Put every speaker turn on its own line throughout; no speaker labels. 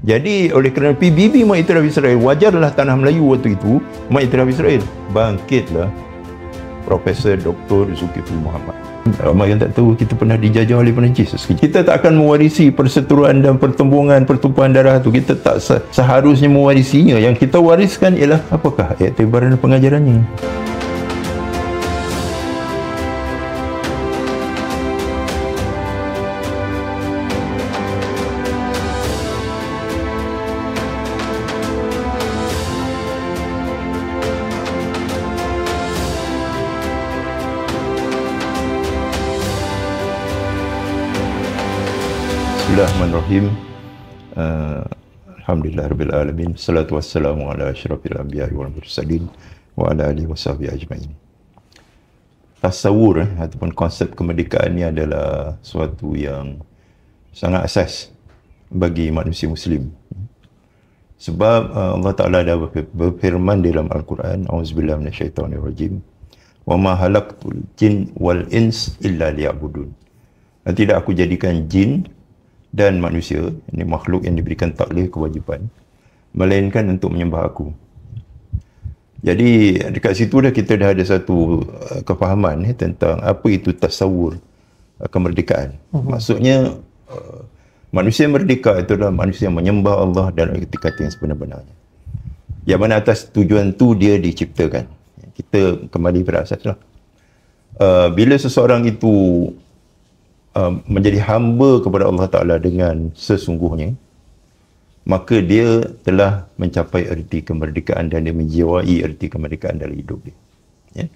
Jadi oleh kerana PBB Mak Itiraf Israel wajarlah tanah Melayu waktu itu Mak Itiraf Israel bangkitlah Profesor Dr. Zulkifli Muhammad Ramai yang tak tahu kita pernah dijajah oleh penajis Kita tak akan mewarisi perseteruan dan pertumbuhan pertumpuan darah tu Kita tak seharusnya mewarisinya Yang kita wariskan ialah apakah? Iaitu ibaran pengajarannya Bismillahirrahmanirrahim. Uh, Alhamdulillah rabbil alamin. Salatu wassalamu ala asyrafil anbiya wal mursalin wa ala alihi washabi ajmain. Tasawur eh, ataupun konsep kemerdekaan ni adalah suatu yang sangat asas bagi manusia muslim. Sebab uh, Allah Taala dah berfirman dalam Al-Quran, auzubillahi minasyaitonir rajim. Wa ma halaqtul jin wal ins illa liya'budun. Dan tidak aku jadikan jin dan manusia ini makhluk yang diberikan takdir kewajipan melainkan untuk menyembah aku jadi dekat situ dah kita dah ada satu uh, kefahaman eh, tentang apa itu tasawur uh, kemerdekaan uh-huh. maksudnya uh, Manusia merdeka itu adalah manusia yang menyembah Allah dalam ikhtikat yang sebenar-benarnya. Yang mana atas tujuan tu dia diciptakan. Kita kembali pada asas lah. Uh, bila seseorang itu um, menjadi hamba kepada Allah Ta'ala dengan sesungguhnya, maka dia telah mencapai erti kemerdekaan dan dia menjiwai erti kemerdekaan dalam hidup dia. Ya?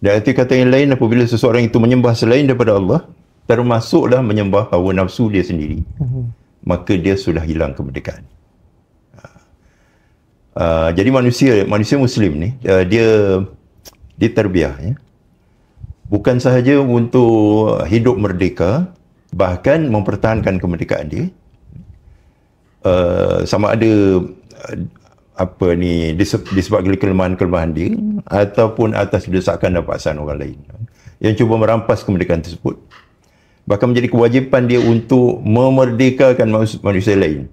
Dan erti kata yang lain, apabila seseorang itu menyembah selain daripada Allah, termasuklah menyembah hawa nafsu dia sendiri. Mhm. Maka dia sudah hilang kemerdekaan. Uh, jadi manusia manusia muslim ni uh, dia dia terbiah ya bukan sahaja untuk hidup merdeka bahkan mempertahankan kemerdekaan dia uh, sama ada uh, apa ni disebabkan kelemahan-kelemahan dia ataupun atas desakan dan paksaan orang lain yang cuba merampas kemerdekaan tersebut bahkan menjadi kewajipan dia untuk memerdekakan manusia lain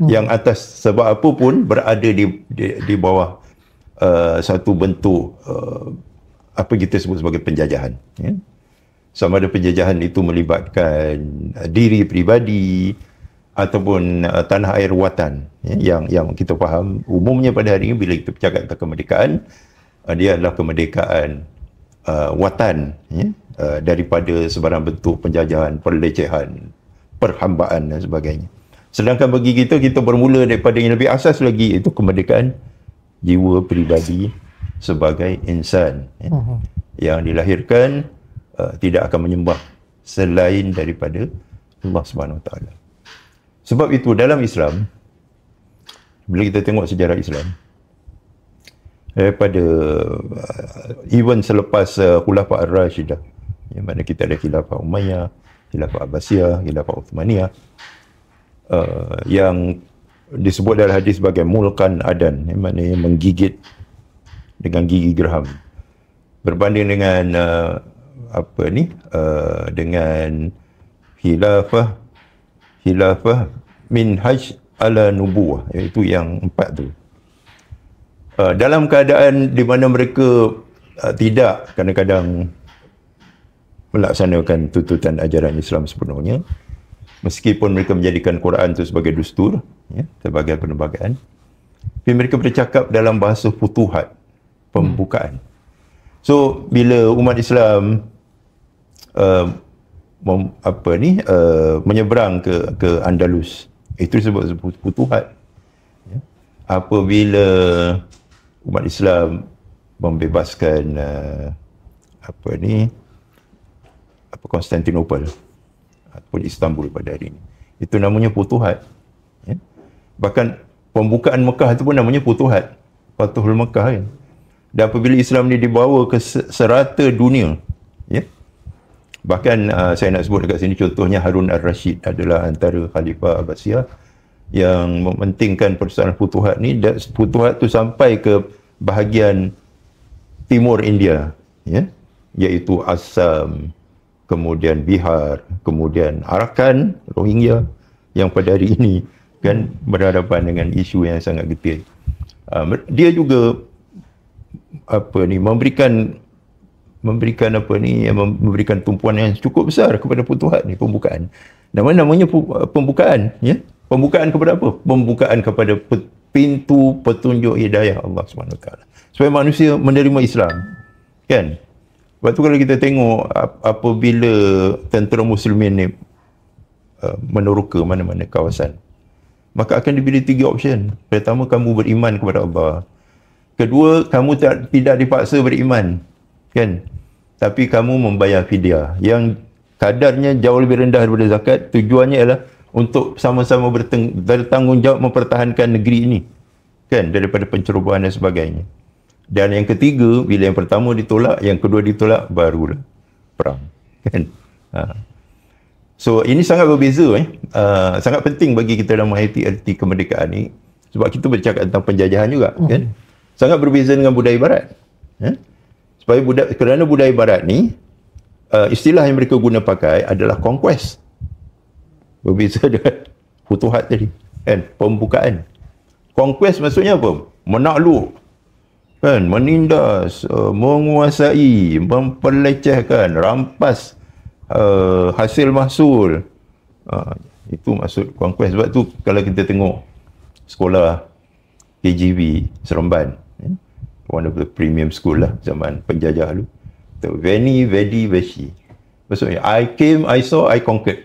hmm. yang atas sebab apa pun berada di di, di bawah uh, satu bentuk uh, apa kita sebut sebagai penjajahan. Ya? Sama ada penjajahan itu melibatkan uh, diri peribadi ataupun uh, tanah air watan ya? yang yang kita faham umumnya pada hari ini bila kita bercakap tentang kemerdekaan uh, dia adalah kemerdekaan uh, watan ya? uh, daripada sebarang bentuk penjajahan, perlecehan, perhambaan dan sebagainya. Sedangkan bagi kita, kita bermula daripada yang lebih asas lagi iaitu kemerdekaan jiwa peribadi sebagai insan uh-huh. yang dilahirkan uh, tidak akan menyembah selain daripada Allah Subhanahu Wa Taala. Sebab itu dalam Islam bila kita tengok sejarah Islam daripada uh, even selepas uh, Khulafa Ar-Rashidah yang mana kita ada Khilafah Umayyah, Khilafah Abbasiyah, Khilafah Uthmaniyah uh, yang disebut dalam hadis sebagai mulkan adan yang mana menggigit dengan gigi geraham berbanding dengan uh, apa ni uh, dengan khilafah khilafah min hajj ala nubuah iaitu yang empat tu uh, dalam keadaan di mana mereka uh, tidak kadang-kadang melaksanakan tuntutan ajaran Islam sepenuhnya meskipun mereka menjadikan Quran itu sebagai dustur ya, sebagai penerbagaan tapi mereka bercakap dalam bahasa putuhat pembukaan. Hmm. So bila umat Islam uh, mem, apa ni uh, menyeberang ke ke Andalus itu sebab sebut putuhat. Ya. Apabila umat Islam membebaskan uh, apa ni apa Konstantinopel ataupun Istanbul pada hari ini. Itu namanya putuhat. Ya. Bahkan pembukaan Mekah itu pun namanya putuhat. Fathul Mekah kan dan apabila Islam ni dibawa ke serata dunia ya bahkan uh, saya nak sebut dekat sini contohnya Harun al-Rashid adalah antara khalifah Abbasiyah yang mementingkan persoalan futuhat ni dan futuhat tu sampai ke bahagian timur India ya iaitu Assam kemudian Bihar kemudian Arakan Rohingya yang pada hari ini kan berhadapan dengan isu yang sangat getir. Uh, dia juga apa ni memberikan memberikan apa ni memberikan tumpuan yang cukup besar kepada putuhat ni pembukaan dan namanya pembukaan ya pembukaan kepada apa pembukaan kepada pintu petunjuk hidayah Allah Subhanahu taala supaya manusia menerima Islam kan Lepas tu kalau kita tengok apabila tentera muslimin ni uh, meneroka mana-mana kawasan maka akan diberi tiga option pertama kamu beriman kepada Allah Kedua, kamu tak, tidak dipaksa beriman. Kan? Tapi kamu membayar fidyah. Yang kadarnya jauh lebih rendah daripada zakat. Tujuannya ialah untuk sama-sama bertanggungjawab mempertahankan negeri ini. Kan? Daripada pencerobohan dan sebagainya. Dan yang ketiga, bila yang pertama ditolak, yang kedua ditolak, barulah perang. Kan? Ha. So, ini sangat berbeza. Eh? Uh, sangat penting bagi kita dalam menghayati erti kemerdekaan ini. Sebab kita bercakap tentang penjajahan juga. Kan? Hmm. Kan? sangat berbeza dengan budaya barat ya supaya budaya kerana budaya barat ni uh, istilah yang mereka guna pakai adalah conquest berbeza dengan futuhat tadi kan pembukaan conquest maksudnya apa menakluk kan menindas uh, menguasai memperlecehkan rampas uh, hasil mahsul uh, itu maksud conquest sebab tu kalau kita tengok sekolah KGB Seremban one of the premium school lah zaman penjajah dulu. So, Veni, Vedi, Vesi. Maksudnya, I came, I saw, I conquered.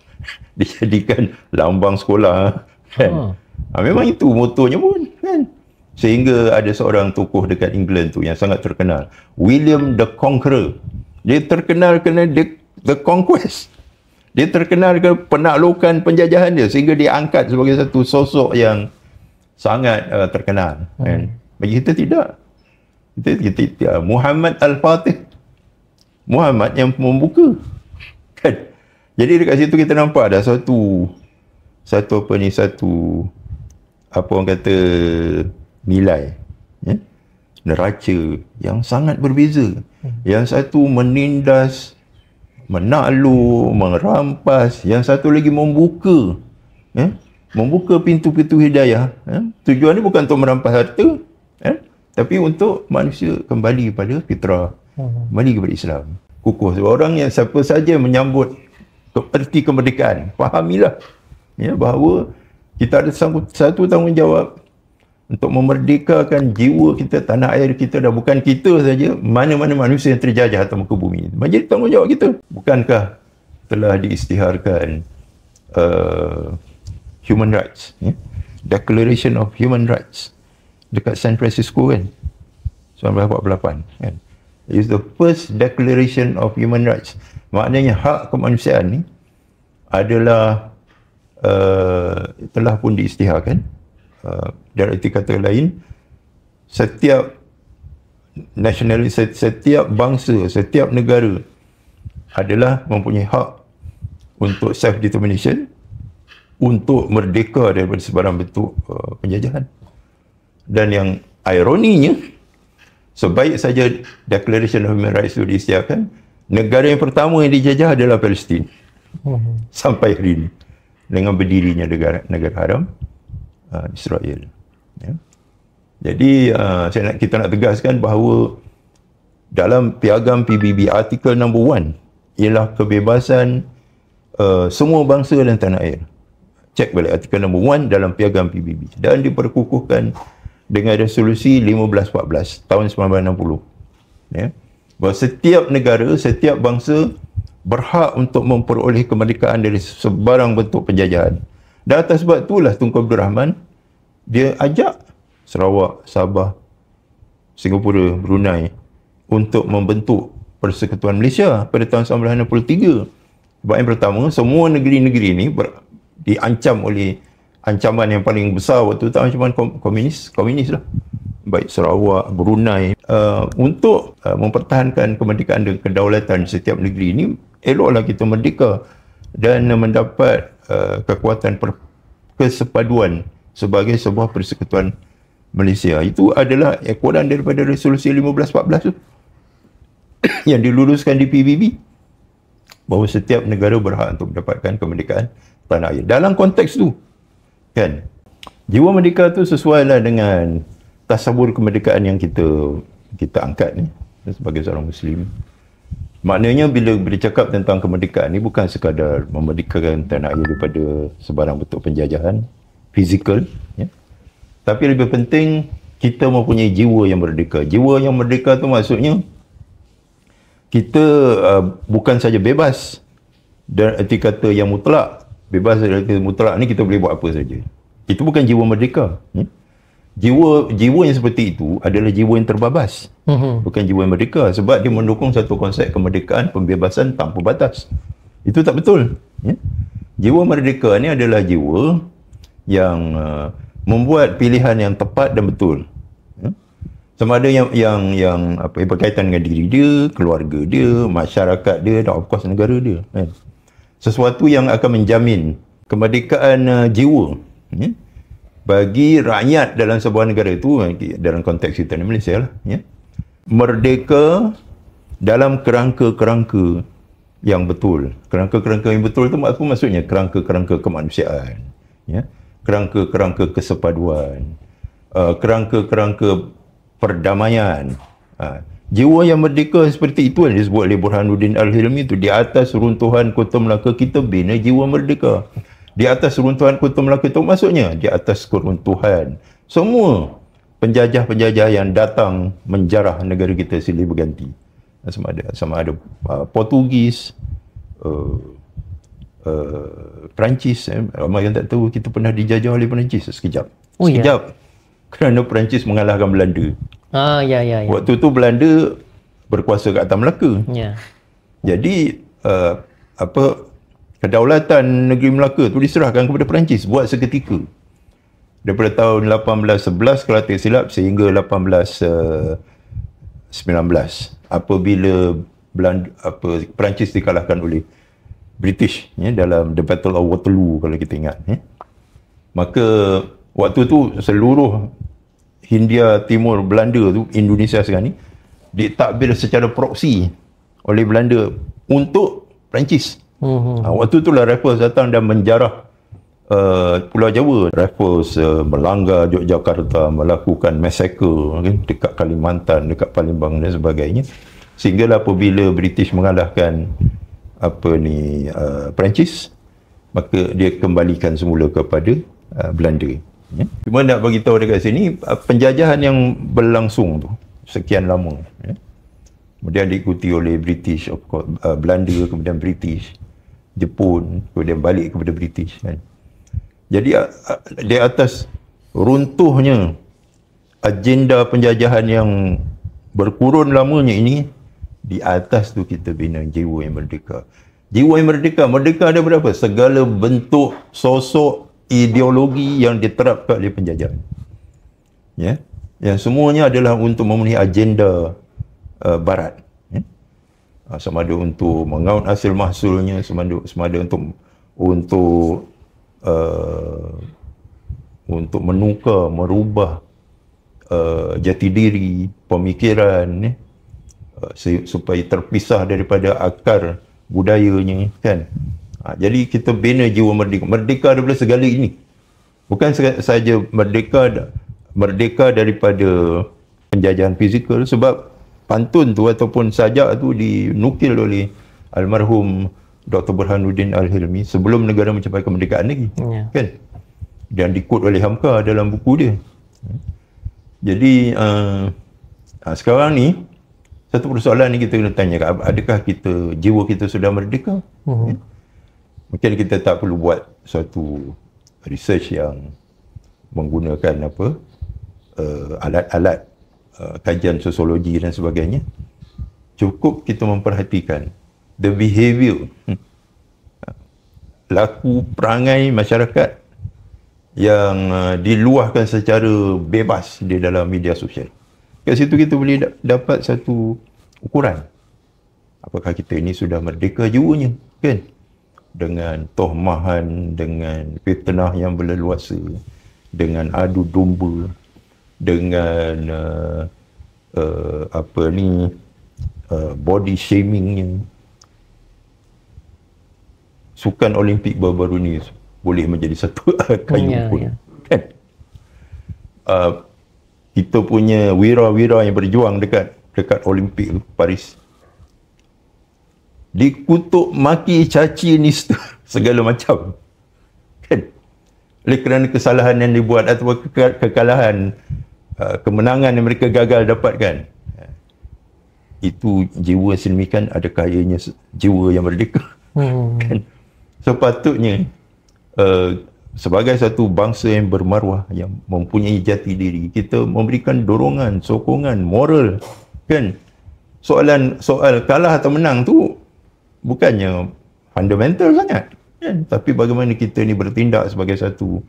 Dijadikan lambang sekolah. Kan? Oh. Ha, memang itu motonya pun. Kan? Sehingga ada seorang tokoh dekat England tu yang sangat terkenal. William the Conqueror. Dia terkenal kena the, the Conquest. Dia terkenal kerana penaklukan penjajahan dia. Sehingga dia angkat sebagai satu sosok yang sangat uh, terkenal. Kan? Hmm. Kan? Bagi kita tidak. Kita, kita, kita Muhammad Al-Fatih. Muhammad yang membuka. Kan? Jadi dekat situ kita nampak ada satu satu apa ni satu apa orang kata nilai ya? neraca yang sangat berbeza hmm. yang satu menindas menaklu merampas yang satu lagi membuka ya? membuka pintu-pintu hidayah ya? tujuan ni bukan untuk merampas harta Eh? Tapi untuk manusia kembali kepada fitrah, hmm. kembali kepada Islam. Kukuh sebab orang yang siapa saja menyambut erti kemerdekaan, fahamilah ya, bahawa kita ada satu tanggungjawab untuk memerdekakan jiwa kita, tanah air kita dah bukan kita saja, mana-mana manusia yang terjajah atau muka bumi. Menjadi tanggungjawab kita. Bukankah telah diistiharkan uh, human rights, yeah? Declaration of Human Rights, dekat San Francisco kan 1948 kan is the first declaration of human rights maknanya hak kemanusiaan ni adalah uh, telah pun diistiharkan. uh, eh, dari erti kata lain setiap national setiap bangsa setiap negara adalah mempunyai hak untuk self determination untuk merdeka daripada sebarang bentuk uh, penjajahan dan yang ironinya sebaik saja Declaration of Human Rights itu disiapkan negara yang pertama yang dijajah adalah Palestin sampai hari ini dengan berdirinya negara negara haram uh, Israel ya. jadi uh, saya nak, kita nak tegaskan bahawa dalam piagam PBB artikel number one ialah kebebasan uh, semua bangsa dan tanah air cek balik artikel number one dalam piagam PBB dan diperkukuhkan dengan resolusi 1514 tahun 1960. Ya. Bahawa setiap negara, setiap bangsa berhak untuk memperoleh kemerdekaan dari sebarang bentuk penjajahan. Dan atas sebab itulah Tunku Abdul Rahman dia ajak Sarawak, Sabah, Singapura, Brunei untuk membentuk Persekutuan Malaysia pada tahun 1963. Sebab yang pertama, semua negeri-negeri ini diancam oleh ancaman yang paling besar waktu itu ancaman kom- komunis komunis lah baik Sarawak, Brunei uh, untuk uh, mempertahankan kemerdekaan dan kedaulatan setiap negeri ini eloklah kita merdeka dan mendapat uh, kekuatan per- kesepaduan sebagai sebuah persekutuan Malaysia. Itu adalah ekoran daripada resolusi 1514 tu yang diluluskan di PBB bahawa setiap negara berhak untuk mendapatkan kemerdekaan tanah air. Dalam konteks tu, Kan? Jiwa merdeka tu sesuai lah dengan tasabur kemerdekaan yang kita kita angkat ni sebagai seorang muslim. Maknanya bila bercakap tentang kemerdekaan ni bukan sekadar memerdekakan tanah air daripada sebarang bentuk penjajahan fizikal ya. Tapi lebih penting kita mempunyai jiwa yang merdeka. Jiwa yang merdeka tu maksudnya kita uh, bukan saja bebas dan erti kata yang mutlak bebas dari mutlak ni kita boleh buat apa saja. Itu bukan jiwa merdeka. Hmm? Jiwa jiwa yang seperti itu adalah jiwa yang terbabas. Mm-hmm. Bukan jiwa yang merdeka sebab dia mendukung satu konsep kemerdekaan pembebasan tanpa batas. Itu tak betul. Ya? Jiwa merdeka ni adalah jiwa yang uh, membuat pilihan yang tepat dan betul. Ya? Sama ada yang yang yang apa berkaitan dengan diri dia, keluarga dia, masyarakat dia dan of course negara dia. Ya? sesuatu yang akan menjamin kemerdekaan uh, jiwa ya, bagi rakyat dalam sebuah negara itu eh, dalam konteks kita di Malaysia lah ya. merdeka dalam kerangka-kerangka yang betul kerangka-kerangka yang betul itu apa maksudnya kerangka-kerangka kemanusiaan ya. kerangka-kerangka kesepaduan uh, kerangka-kerangka perdamaian uh, Jiwa yang merdeka seperti itu yang disebut oleh Burhanuddin Al-Hilmi itu di atas runtuhan Kota Melaka kita bina jiwa merdeka. Di atas runtuhan Kota Melaka itu maksudnya di atas keruntuhan semua penjajah-penjajah yang datang menjarah negara kita silih berganti. Sama ada sama ada uh, Portugis, uh, uh, Perancis, eh. ramai yang tak tahu kita pernah dijajah oleh Perancis sekejap. Oh, ya. sekejap. Yeah. Kerana Perancis mengalahkan Belanda.
Ah, ya, ya,
ya. Waktu tu Belanda berkuasa kat Atas Melaka. Ya. Jadi, uh, apa, kedaulatan negeri Melaka tu diserahkan kepada Perancis buat seketika. Daripada tahun 1811 kalau tak silap sehingga 1819. Uh, apabila Belanda, apa, Perancis dikalahkan oleh British ya, dalam The Battle of Waterloo kalau kita ingat. Ya. Maka waktu tu seluruh Hindia Timur Belanda tu Indonesia sekarang ni ditakbir secara proksi oleh Belanda untuk Perancis. Hmm. Ah, waktu tu lah Raffles datang dan menjarah uh, Pulau Jawa. Raffles uh, melanggar Yogyakarta, melakukan massacre kan, dekat Kalimantan, dekat Palembang dan sebagainya. Sehinggalah apabila British mengalahkan apa ni uh, Perancis, maka dia kembalikan semula kepada uh, Belanda ya. cuma nak bagi tahu dekat sini uh, penjajahan yang berlangsung tu sekian lama ya. kemudian diikuti oleh British of course, uh, Belanda kemudian British Jepun kemudian balik kepada British kan jadi uh, uh, di atas runtuhnya agenda penjajahan yang berkurun lamanya ini di atas tu kita bina jiwa yang merdeka jiwa yang merdeka merdeka ada berapa? segala bentuk sosok ideologi yang diterapkan oleh penjajah. Ya. Yeah? Yang semuanya adalah untuk memenuhi agenda uh, barat. Ya? Uh, ah, sama ada untuk mengaut hasil mahsulnya, sama ada, sama ada untuk untuk uh, untuk menukar, merubah uh, jati diri, pemikiran ya? uh, supaya terpisah daripada akar budayanya kan Ha, jadi kita bina jiwa merdeka. Merdeka daripada segala ini. Bukan saja merdeka merdeka daripada penjajahan fizikal sebab pantun tu ataupun sajak tu dinukil oleh almarhum Dr. Burhanuddin Al-Hilmi sebelum negara mencapai kemerdekaan lagi. Ya. Kan? Dan dikut oleh Hamka dalam buku dia. Jadi uh, sekarang ni satu persoalan ni kita kena tanya adakah kita jiwa kita sudah merdeka? Uh-huh mungkin kita tak perlu buat satu research yang menggunakan apa eh, alat-alat uh, kajian sosiologi dan sebagainya cukup kita memperhatikan the behavior hmm, laku perangai masyarakat yang uh, diluahkan secara bebas di dalam media sosial. Di situ kita boleh da- dapat satu ukuran apakah kita ini sudah merdeka jiwanya, kan? Okay dengan tohmahan, dengan fitnah yang berleluasa, dengan adu domba, dengan uh, uh, apa ni uh, body shaming yang sukan Olimpik baru-baru ni boleh menjadi satu kayu yeah, pun. Yeah. Kan? Uh, kita punya wira-wira yang berjuang dekat dekat Olimpik Paris dikutuk maki caci nista segala macam kan oleh kerana kesalahan yang dibuat atau ke- kekalahan uh, kemenangan yang mereka gagal dapatkan itu jiwa sedemikian ada kayanya jiwa yang merdeka hmm. kan sepatutnya so, uh, sebagai satu bangsa yang bermaruah yang mempunyai jati diri kita memberikan dorongan sokongan moral kan soalan soal kalah atau menang tu bukannya fundamental sangat kan tapi bagaimana kita ni bertindak sebagai satu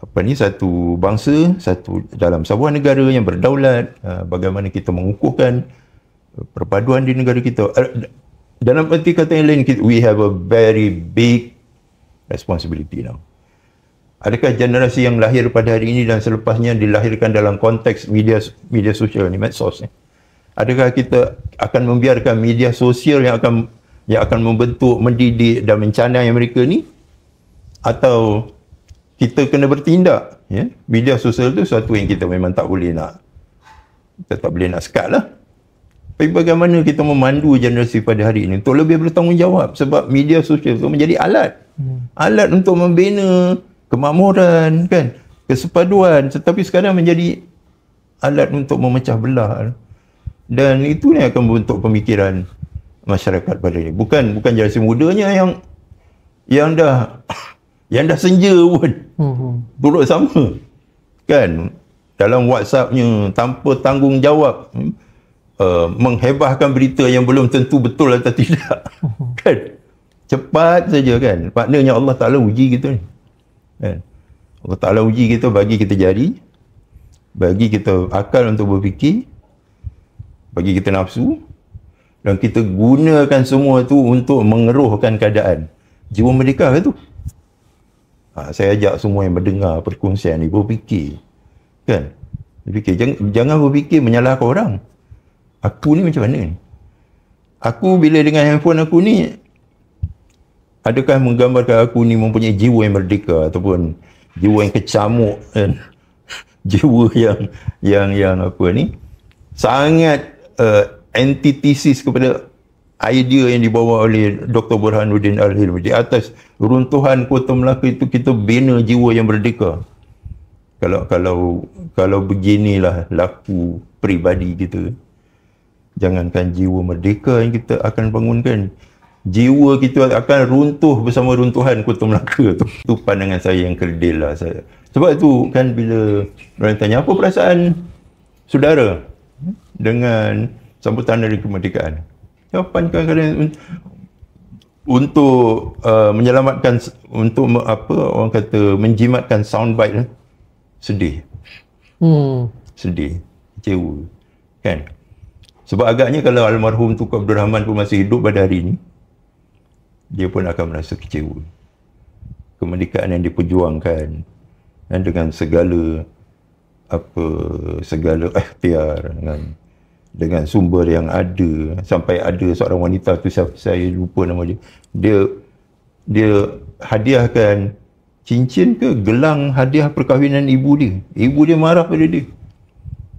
apa ni satu bangsa satu dalam sebuah negara yang berdaulat ha, bagaimana kita mengukuhkan perpaduan di negara kita dalam erti kata yang lain we have a very big responsibility now adakah generasi yang lahir pada hari ini dan selepasnya dilahirkan dalam konteks media media sosial ni medsos ni adakah kita akan membiarkan media sosial yang akan yang akan membentuk, mendidik dan mencanai mereka ni atau kita kena bertindak ya? media sosial tu satu yang kita memang tak boleh nak kita tak boleh nak sekat lah tapi bagaimana kita memandu generasi pada hari ini untuk lebih bertanggungjawab sebab media sosial tu menjadi alat hmm. alat untuk membina kemakmuran kan kesepaduan tetapi sekarang menjadi alat untuk memecah belah dan itu yang akan membentuk pemikiran masyarakat pada ini. Bukan bukan generasi mudanya yang yang dah yang dah senja pun. Hmm. Buruk sama. Kan? Dalam WhatsAppnya tanpa tanggungjawab uh, menghebahkan berita yang belum tentu betul atau tidak. Hmm. Kan? Cepat saja kan. Maknanya Allah Ta'ala uji kita ni. Kan? Allah Ta'ala uji kita bagi kita jari. Bagi kita akal untuk berfikir. Bagi kita nafsu dan kita gunakan semua tu untuk mengeruhkan keadaan. Jiwa merdeka ke tu? Ha, saya ajak semua yang mendengar perkongsian ni berfikir. Kan? Berfikir. Jangan, jangan berfikir menyalahkan orang. Aku ni macam mana ni? Aku bila dengan handphone aku ni, adakah menggambarkan aku ni mempunyai jiwa yang merdeka ataupun jiwa yang kecamuk kan? jiwa yang yang yang apa ni sangat uh, antitesis kepada idea yang dibawa oleh Dr. Burhanuddin Al-Hilmi di atas runtuhan Kota Melaka itu kita bina jiwa yang merdeka kalau kalau kalau beginilah laku peribadi kita jangankan jiwa merdeka yang kita akan bangunkan jiwa kita akan runtuh bersama runtuhan Kota Melaka tu itu pandangan saya yang kerdil lah saya sebab itu kan bila orang tanya apa perasaan saudara dengan sambutan dari kemerdekaan. Jawapan kadang-kadang untuk uh, menyelamatkan untuk apa orang kata menjimatkan soundbite eh? sedih. Hmm. Sedih. Kecewa. Kan? Sebab agaknya kalau almarhum Tuku Abdul Rahman pun masih hidup pada hari ini, dia pun akan merasa kecewa. Kemerdekaan yang diperjuangkan eh, dengan segala apa segala ikhtiar dengan dengan sumber yang ada sampai ada seorang wanita tu saya, saya lupa nama dia dia dia hadiahkan cincin ke gelang hadiah perkahwinan ibu dia ibu dia marah pada dia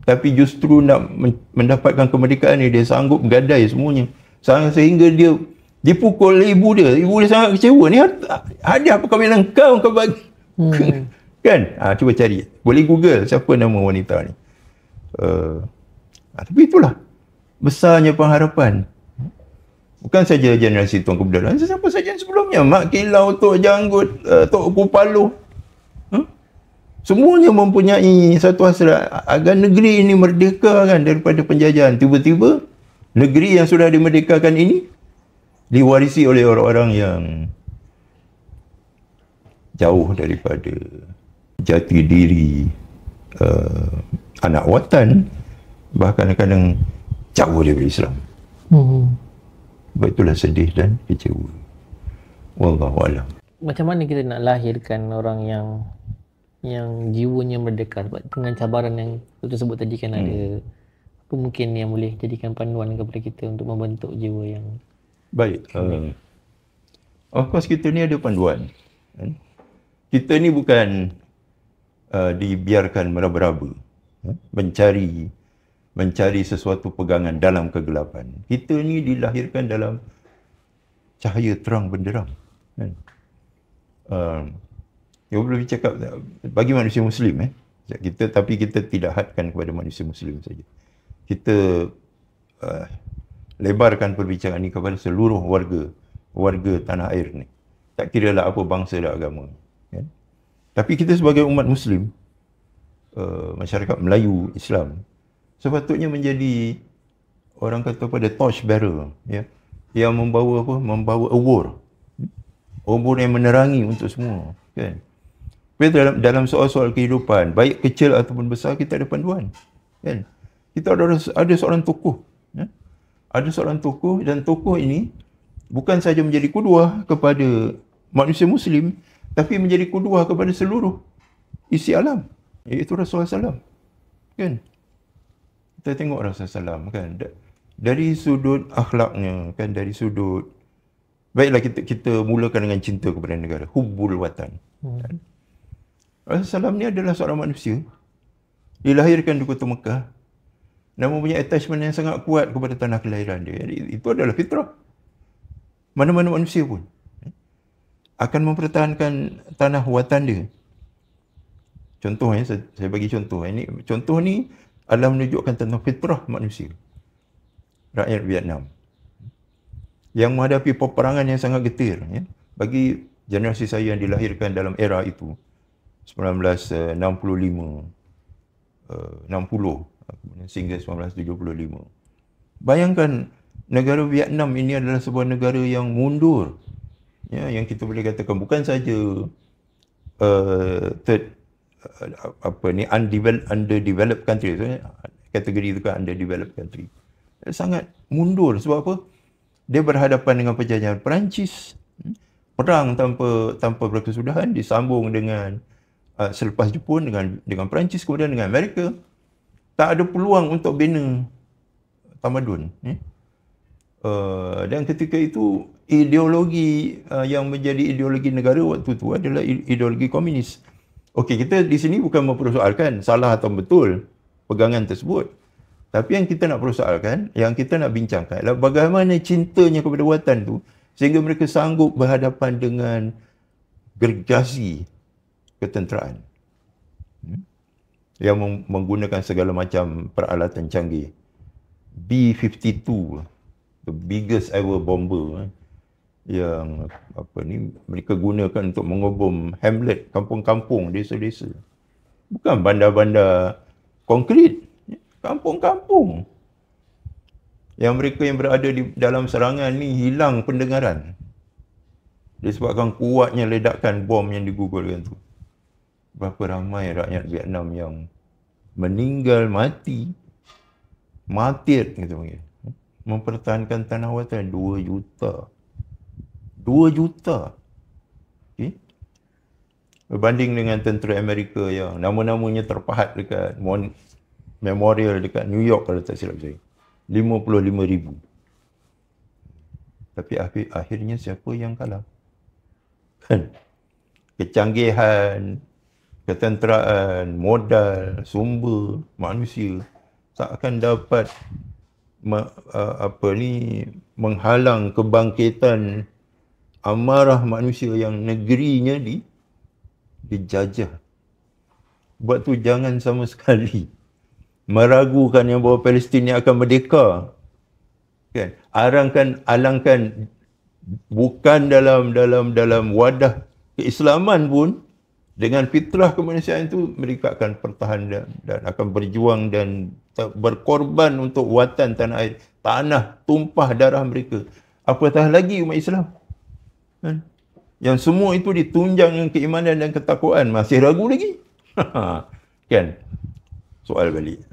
tapi justru nak mendapatkan kemerdekaan ni dia sanggup gadai semuanya sehingga dia dipukul oleh ibu dia ibu dia sangat kecewa ni hadiah perkahwinan kau kau bagi hmm. kan ha, cuba cari boleh google siapa nama wanita ni uh, Ha, tapi itulah besarnya pengharapan. Bukan saja generasi Tuan Kebudayaan, sesiapa saja sebelumnya. Mak Kilau, Tok Janggut, uh, Tok Kupalu. Ha? Semuanya mempunyai satu hasrat agar negeri ini merdeka kan daripada penjajahan. Tiba-tiba negeri yang sudah dimerdekakan ini diwarisi oleh orang-orang yang jauh daripada jati diri uh, anak watan bahkan kadang jauh daripada Islam hmm. sebab itulah sedih dan kecewa Wallahualam
macam mana kita nak lahirkan orang yang yang jiwanya merdeka dengan cabaran yang kita sebut tadi kan hmm. ada apa mungkin yang boleh jadikan panduan kepada kita untuk membentuk jiwa yang
baik uh, of course kita ni ada panduan kan? kita ni bukan uh, dibiarkan meraba-raba kan? mencari mencari sesuatu pegangan dalam kegelapan. Kita ni dilahirkan dalam cahaya terang benderang. Kan? Uh, ya boleh cakap bagi manusia muslim eh. Kita tapi kita tidak hadkan kepada manusia muslim saja. Kita uh, lebarkan perbincangan ini kepada seluruh warga warga tanah air ni. Tak kira lah apa bangsa dan agama. Kan? Tapi kita sebagai umat muslim uh, masyarakat Melayu Islam sepatutnya menjadi orang kata pada torch bearer ya yang membawa apa membawa obor obor yang menerangi untuk semua kan okay. dalam dalam soal-soal kehidupan baik kecil ataupun besar kita ada panduan kan kita ada ada seorang tokoh ya ada seorang tokoh dan tokoh ini bukan saja menjadi kuduah kepada manusia muslim tapi menjadi kuduah kepada seluruh isi alam iaitu Rasulullah sallallahu alaihi wasallam kan kita tengok Rasulullah SAW kan dari sudut akhlaknya kan dari sudut baiklah kita kita mulakan dengan cinta kepada negara hubbul watan hmm. kan? Rasulullah ni adalah seorang manusia dilahirkan di kota Mekah namun punya attachment yang sangat kuat kepada tanah kelahiran dia Jadi, itu adalah fitrah mana-mana manusia pun eh, akan mempertahankan tanah watan dia contohnya eh, saya bagi contoh ini contoh ni adalah menunjukkan tentang fitrah manusia. Rakyat Vietnam. Yang menghadapi peperangan yang sangat getir. Ya. Bagi generasi saya yang dilahirkan dalam era itu. 1965. Uh, 60. Sehingga 1975. Bayangkan negara Vietnam ini adalah sebuah negara yang mundur. Ya, yang kita boleh katakan bukan saja uh, third uh, apa ni undeveloped underdeveloped country so, kategori itu kan underdeveloped country eh, sangat mundur sebab apa dia berhadapan dengan penjajahan Perancis hmm? perang tanpa tanpa berkesudahan disambung dengan uh, selepas Jepun dengan dengan Perancis kemudian dengan Amerika tak ada peluang untuk bina tamadun eh? uh, dan ketika itu ideologi uh, yang menjadi ideologi negara waktu itu adalah ideologi komunis Okey, kita di sini bukan mempersoalkan salah atau betul pegangan tersebut. Tapi yang kita nak persoalkan, yang kita nak bincangkan adalah bagaimana cintanya kepada buatan tu sehingga mereka sanggup berhadapan dengan gergasi ketenteraan hmm? yang menggunakan segala macam peralatan canggih. B-52, the biggest ever bomber. Eh yang apa ni mereka gunakan untuk mengobom hamlet kampung-kampung desa-desa bukan bandar-bandar konkrit kampung-kampung yang mereka yang berada di dalam serangan ni hilang pendengaran disebabkan kuatnya ledakan bom yang digugurkan tu berapa ramai rakyat Vietnam yang meninggal mati matir gitu panggil mempertahankan tanah watan 2 juta Dua juta. Okay. Berbanding dengan tentera Amerika yang nama-namanya terpahat dekat mon- memorial dekat New York kalau tak silap saya. lima puluh lima ribu. Tapi akhir, akhirnya siapa yang kalah? Kan? Kecanggihan, ketenteraan, modal, sumber manusia tak akan dapat apa ni menghalang kebangkitan amarah manusia yang negerinya di dijajah. Buat tu jangan sama sekali meragukan yang bahawa Palestin ni akan merdeka. Kan? Arangkan alangkan bukan dalam dalam dalam wadah keislaman pun dengan fitrah kemanusiaan itu mereka akan pertahan dan, dan akan berjuang dan berkorban untuk watan tanah air tanah tumpah darah mereka apatah lagi umat Islam Eh? Yang semua itu ditunjang dengan keimanan dan ketakwaan. Masih ragu lagi? kan? Soal balik.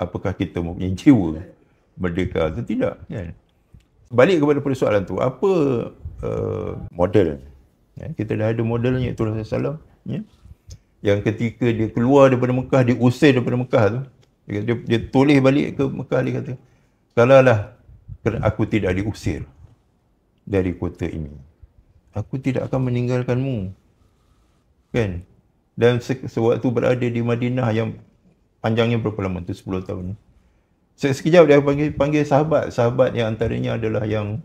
Apakah kita mempunyai jiwa merdeka atau tidak? Kan? Balik kepada persoalan tu. Apa uh, model? Ya, kita dah ada modelnya itu Rasulullah SAW. Ya? Yang ketika dia keluar daripada Mekah, dia usir daripada Mekah tu. Dia, dia, tulis balik ke Mekah, dia kata, kalaulah aku tidak diusir dari kota ini. Aku tidak akan meninggalkanmu. Kan? Dan se- sewaktu berada di Madinah yang panjangnya berapa lama tu? 10 tahun. Se- sekejap dia panggil, panggil sahabat. Sahabat yang antaranya adalah yang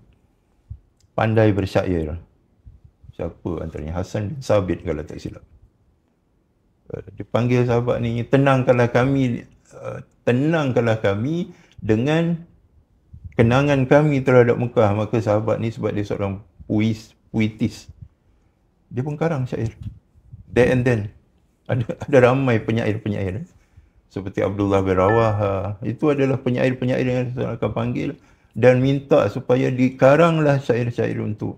pandai bersyair. Siapa antaranya? Hasan bin Sabit kalau tak silap. Uh, dia panggil sahabat ni, tenangkanlah kami, uh, tenangkanlah kami dengan kenangan kami terhadap Mekah maka sahabat ni sebab dia seorang puis puitis dia pun karang syair then and then ada ada ramai penyair-penyair seperti Abdullah bin Rawah ha. itu adalah penyair-penyair yang saya akan panggil dan minta supaya dikaranglah syair-syair untuk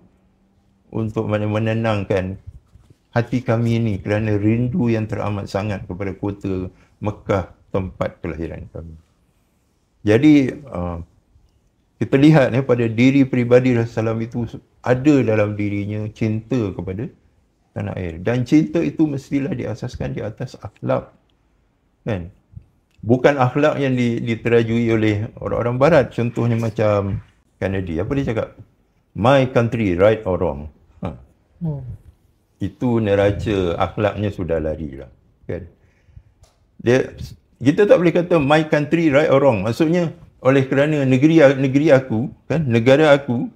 untuk menenangkan hati kami ini kerana rindu yang teramat sangat kepada kota Mekah tempat kelahiran kami. Jadi uh, kita lihat ya, pada diri peribadi Rasulullah itu ada dalam dirinya cinta kepada tanah air. Dan cinta itu mestilah diasaskan di atas akhlak. Kan? Bukan akhlak yang diterajui oleh orang-orang barat. Contohnya macam Kennedy. Apa dia cakap? My country, right or wrong. Ha. Hmm. Itu neraca akhlaknya sudah lari lah. Kan? Dia, kita tak boleh kata my country, right or wrong. Maksudnya, oleh kerana negeri negeri aku kan negara aku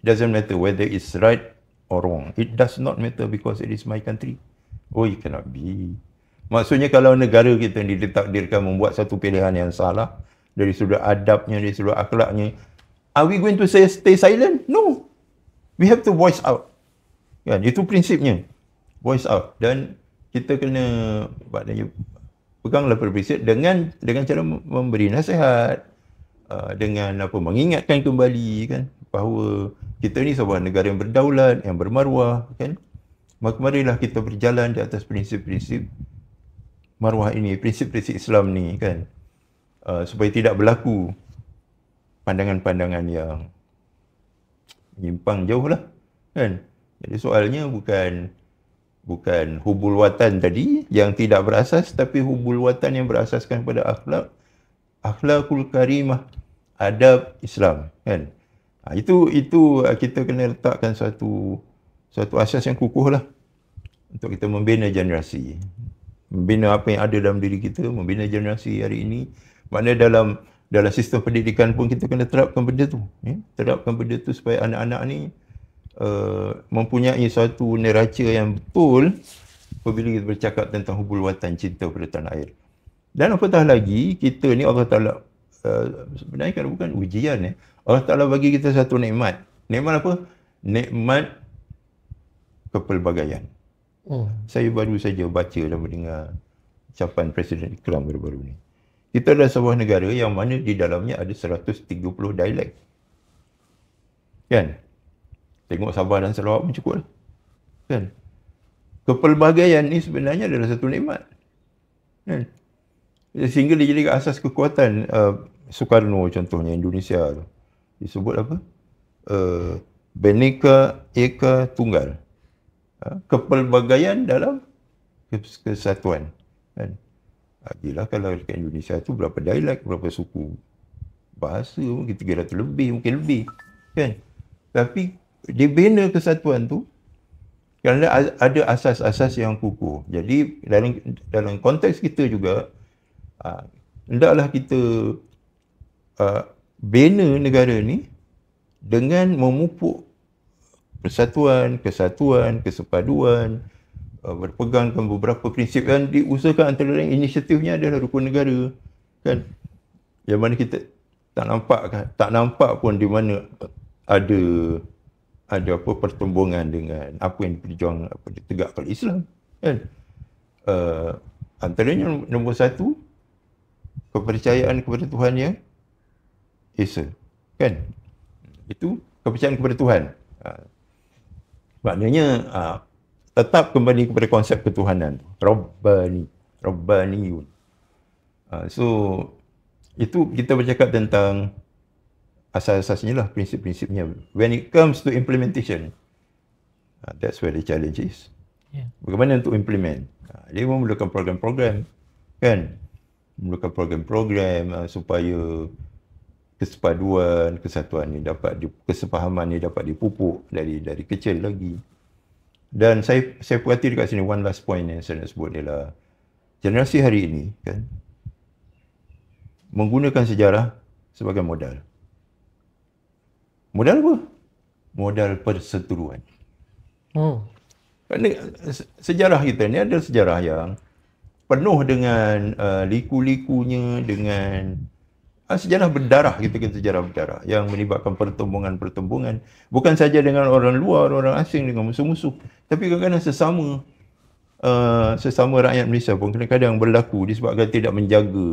doesn't matter whether it's right or wrong it does not matter because it is my country oh it cannot be maksudnya kalau negara kita ditakdirkan membuat satu pilihan yang salah dari sudut adabnya dari sudut akhlaknya are we going to say stay silent no we have to voice out kan itu prinsipnya voice out dan kita kena maknanya peganglah prinsip dengan dengan cara memberi nasihat Uh, dengan apa mengingatkan kembali kan bahawa kita ni sebuah negara yang berdaulat yang bermaruah kan maka marilah kita berjalan di atas prinsip-prinsip maruah ini prinsip-prinsip Islam ni kan uh, supaya tidak berlaku pandangan-pandangan yang menyimpang jauh lah kan jadi soalnya bukan bukan hubul watan tadi yang tidak berasas tapi hubul watan yang berasaskan pada akhlak akhlakul karimah adab Islam kan ha, itu itu uh, kita kena letakkan satu satu asas yang kukuh lah untuk kita membina generasi membina apa yang ada dalam diri kita membina generasi hari ini mana dalam dalam sistem pendidikan pun kita kena terapkan benda tu ya? terapkan benda tu supaya anak-anak ni uh, mempunyai satu neraca yang betul apabila kita bercakap tentang hubul watan cinta pada tanah air dan apatah lagi, kita ni Allah Ta'ala uh, sebenarnya kan bukan ujian ni. Eh. Allah Ta'ala bagi kita satu nikmat. Nikmat apa? Nikmat kepelbagaian. Hmm. Saya baru saja baca dan mendengar ucapan Presiden Ikram baru-baru ni. Kita adalah sebuah negara yang mana di dalamnya ada 130 dialek. Kan? Tengok Sabah dan Sarawak pun cukup lah. Kan? Kepelbagaian ni sebenarnya adalah satu nikmat. Kan? sehingga dia jadi asas kekuatan uh, Soekarno contohnya Indonesia tu disebut apa uh, Beneka Eka Tunggal uh, kepelbagaian dalam kesatuan kan Adilah uh, kalau dekat Indonesia tu berapa dialek, berapa suku bahasa mungkin 300 lebih, mungkin lebih kan. Tapi dibina kesatuan tu kerana ada asas-asas yang kukuh. Jadi dalam dalam konteks kita juga Ha, hendaklah kita ha, bina negara ni dengan memupuk persatuan, kesatuan, kesepaduan, ha, berpegangkan beberapa prinsip yang diusahakan antara lain inisiatifnya adalah rukun negara. Kan? Yang mana kita tak nampak kan? tak nampak pun di mana ada ada apa pertembungan dengan apa yang diperjuang apa ditegak Islam kan uh, antaranya nombor satu kepercayaan kepada Tuhan yang Esa. Kan? Itu kepercayaan kepada Tuhan. Ha. Maknanya ha, tetap kembali kepada konsep ketuhanan. Rabbani. Rabbaniyun. Ha, so, itu kita bercakap tentang asas-asasnya lah, prinsip-prinsipnya. When it comes to implementation, that's where the challenge is. Yeah. Bagaimana untuk implement? Dia memerlukan program-program. Kan? memerlukan program-program uh, supaya kesepaduan, kesatuan ini dapat di, kesepahaman ini dapat dipupuk dari dari kecil lagi. Dan saya saya perhati dekat sini one last point yang saya nak sebut ialah generasi hari ini kan menggunakan sejarah sebagai modal. Modal apa? Modal perseteruan. Hmm. Oh. sejarah kita ni adalah sejarah yang penuh dengan uh, liku-likunya dengan uh, sejarah berdarah kita kan sejarah berdarah yang melibatkan pertumbungan-pertumbungan bukan saja dengan orang luar orang asing dengan musuh-musuh tapi kadang-kadang sesama uh, sesama rakyat Malaysia pun kadang-kadang berlaku disebabkan tidak menjaga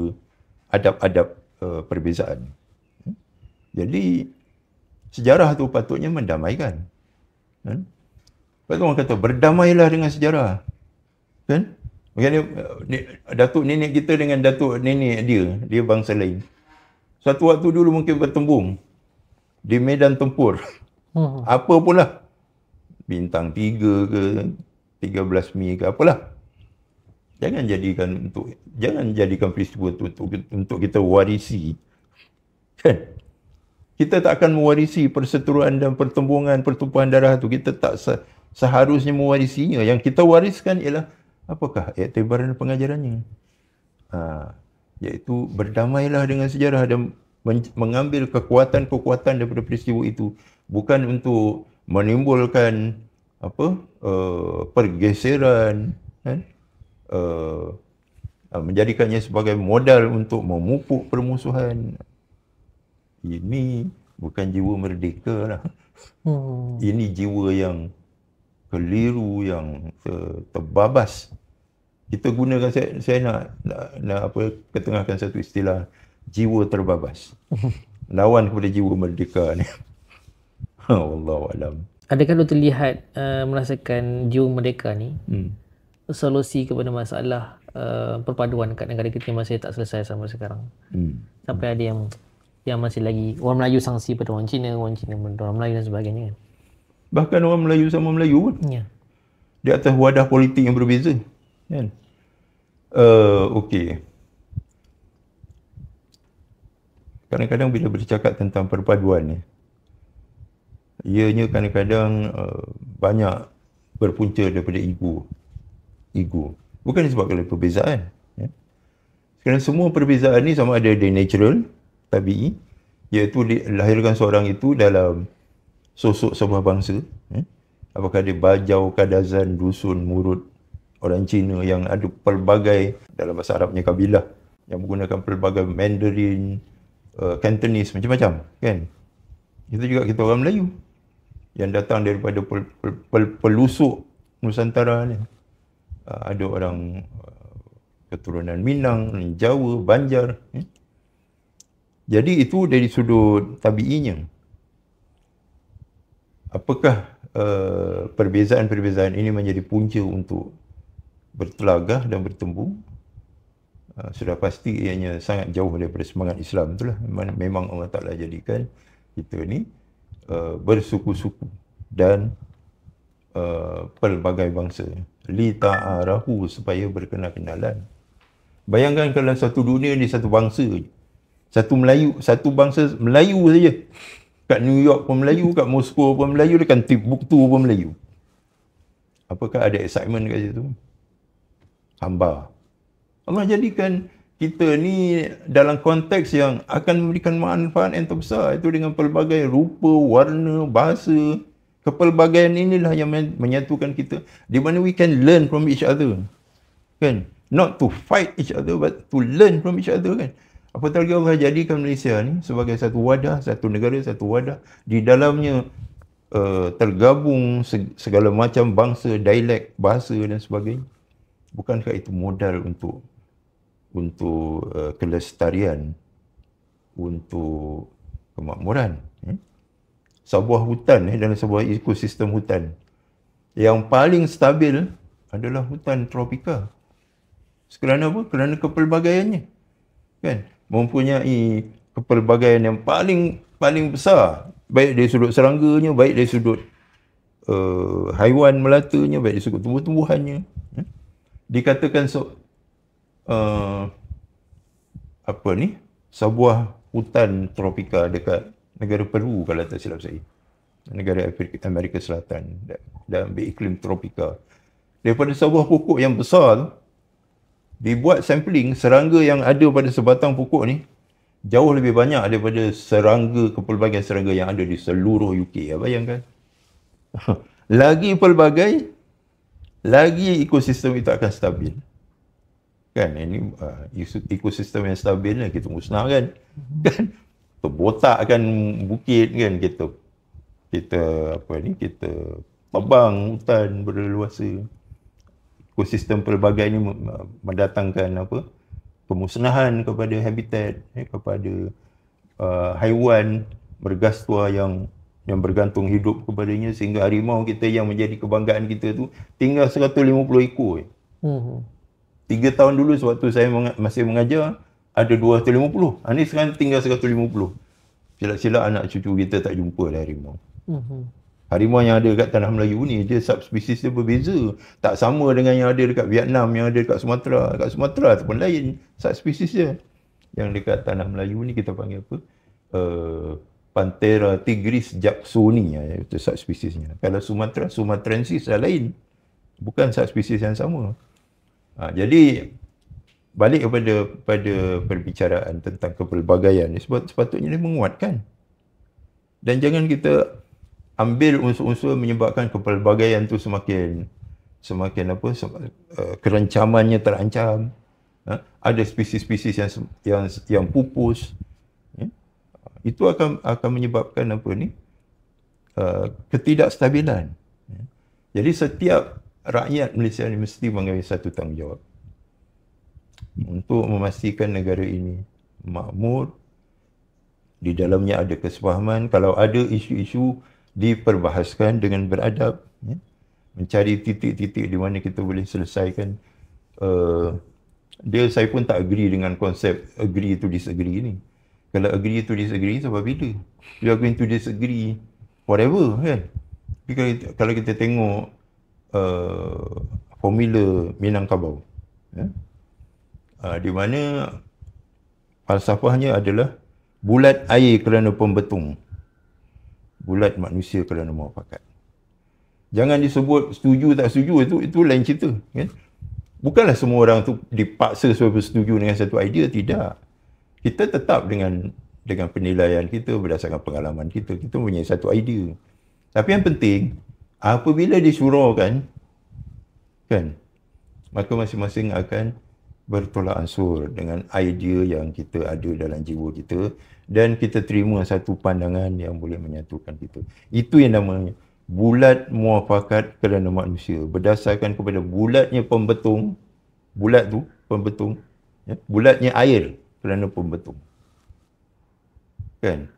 adab-adab uh, perbezaan hmm? jadi sejarah tu patutnya mendamaikan kan Lepas tu orang kata, berdamailah dengan sejarah. Kan? Macam ni, datuk nenek kita dengan datuk nenek dia, dia bangsa lain. Satu waktu dulu mungkin bertembung di medan tempur. Hmm. Apa pula? Bintang tiga ke, tiga belas mi ke, apalah. Jangan jadikan untuk, jangan jadikan peristiwa itu untuk, untuk kita warisi. Kan? Kita tak akan mewarisi perseteruan dan pertembungan, pertumpuan darah tu. Kita tak seharusnya mewarisinya. Yang kita wariskan ialah apakah iktibaran pengajarannya? Ha, iaitu berdamailah dengan sejarah dan mengambil kekuatan-kekuatan daripada peristiwa itu bukan untuk menimbulkan apa uh, pergeseran kan uh, uh, menjadikannya sebagai modal untuk memupuk permusuhan ini bukan jiwa merdeka lah hmm. ini jiwa yang keliru yang terbabas kita gunakan saya, saya nak, nak nak apa ketengahkan satu istilah jiwa terbabas lawan kepada jiwa merdeka ni Allah alam
adakah lu terlihat uh, merasakan jiwa merdeka ni hmm. solusi kepada masalah uh, perpaduan kat negara kita masih tak selesai sampai sekarang hmm. sampai ada yang yang masih lagi orang Melayu sanksi pada orang Cina orang Cina pada orang Melayu dan
sebagainya kan? bahkan orang Melayu sama Melayu pun ya. di atas wadah politik yang berbeza kan ya. Uh, eh, Okey. Kadang-kadang bila bercakap tentang perpaduan ni, ianya kadang-kadang uh, banyak berpunca daripada ego. Ego. Bukan disebabkan oleh perbezaan. Ya? Sekarang semua perbezaan ni sama ada dia natural, tapi, iaitu dilahirkan seorang itu dalam sosok sebuah bangsa. Ya? Apakah dia bajau, kadazan, dusun, murud, orang Cina yang ada pelbagai dalam bahasa Arabnya kabilah yang menggunakan pelbagai Mandarin, uh, Cantonese macam-macam kan. Itu juga kita orang Melayu yang datang daripada pel, pel, pel, pelusuk Nusantara ni. Uh, ada orang eh, keturunan Minang, Jawa, Banjar. Eh? Jadi itu dari sudut tabiinya. Apakah uh, perbezaan-perbezaan ini menjadi punca untuk bertelagah dan bertemu uh, sudah pasti ianya sangat jauh daripada semangat Islam itulah memang Allah Taala jadikan kita ni uh, bersuku-suku dan uh, pelbagai bangsa li ta'arahu supaya berkenal-kenalan bayangkan kalau satu dunia ni satu bangsa je. satu Melayu satu bangsa Melayu saja kat New York pun Melayu kat Moscow pun Melayu dekat Timbuktu pun Melayu apakah ada excitement kat situ hamba. Allah jadikan kita ni dalam konteks yang akan memberikan manfaat yang terbesar itu dengan pelbagai rupa, warna, bahasa. Kepelbagaian inilah yang menyatukan kita. Di mana we can learn from each other. Kan? Not to fight each other but to learn from each other kan? Apatah lagi Allah jadikan Malaysia ni sebagai satu wadah, satu negara, satu wadah. Di dalamnya uh, tergabung segala macam bangsa, dialek, bahasa dan sebagainya bukankah itu modal untuk untuk uh, kelestarian untuk kemakmuran eh? sebuah hutan eh, dan sebuah ekosistem hutan yang paling stabil adalah hutan tropika kerana apa kerana kepelbagaiannya kan mempunyai kepelbagaian yang paling paling besar baik dari sudut serangganya baik dari sudut uh, haiwan melatanya baik dari sudut tumbuh-tumbuhannya eh? dikatakan so, uh, apa ni sebuah hutan tropika dekat negara Peru kalau tak silap saya negara Afrika, Amerika Selatan dan iklim tropika daripada sebuah pokok yang besar dibuat sampling serangga yang ada pada sebatang pokok ni jauh lebih banyak daripada serangga kepelbagai serangga yang ada di seluruh UK ya, bayangkan lagi pelbagai lagi ekosistem itu akan stabil. Kan ini uh, ekosistem yang stabil ni kita musnah kan. Mhm. Kan terbotak kan bukit kan kita kita apa ni kita tebang hutan berleluasa ekosistem pelbagai ini mendatangkan apa pemusnahan kepada habitat eh, kepada uh, haiwan bergastua yang yang bergantung hidup kepadanya sehingga harimau kita yang menjadi kebanggaan kita tu tinggal 150 ekor. Hmm. Eh. Tiga tahun dulu sebab saya masih mengajar ada 250. Ha, ni sekarang tinggal 150. Silap-silap anak cucu kita tak jumpa lah harimau. Hmm. Harimau yang ada dekat tanah Melayu ni dia subspecies dia berbeza. Tak sama dengan yang ada dekat Vietnam, yang ada dekat Sumatera. Dekat Sumatera tu pun lain subspecies dia. Yang dekat tanah Melayu ni kita panggil apa? Uh, Panthera tigris japsuni ya, itu spesiesnya. Kalau Sumatera, Sumatransis dah lain. Bukan spesies yang sama. Ha, jadi balik kepada pada perbicaraan tentang kepelbagaian ni sebab sepatutnya dia menguatkan. Dan jangan kita ambil unsur-unsur menyebabkan kepelbagaian tu semakin semakin apa eh, kerancamannya terancam. Ha, ada spesies-spesies yang yang yang pupus itu akan akan menyebabkan apa ni uh, ketidakstabilan jadi setiap rakyat Malaysia ini mesti mengambil satu tanggungjawab untuk memastikan negara ini makmur di dalamnya ada kesepahaman kalau ada isu-isu diperbahaskan dengan beradab ya? mencari titik-titik di mana kita boleh selesaikan uh, dia saya pun tak agree dengan konsep agree to disagree ni kalau agree to disagree sampai bila? You are going to disagree whatever kan? Tapi kalau, kalau kita tengok uh, formula Minangkabau ya? Uh, di mana falsafahnya adalah bulat air kerana pembetung bulat manusia kerana mahu muafakat jangan disebut setuju tak setuju itu itu lain cerita kan? bukanlah semua orang tu dipaksa supaya bersetuju dengan satu idea tidak kita tetap dengan dengan penilaian kita berdasarkan pengalaman kita kita punya satu idea tapi yang penting apabila disuruhkan kan maka masing-masing akan bertolak ansur dengan idea yang kita ada dalam jiwa kita dan kita terima satu pandangan yang boleh menyatukan kita itu yang namanya bulat muafakat kerana manusia berdasarkan kepada bulatnya pembetung bulat tu pembetung ya, bulatnya air kerana pembetul. Kan?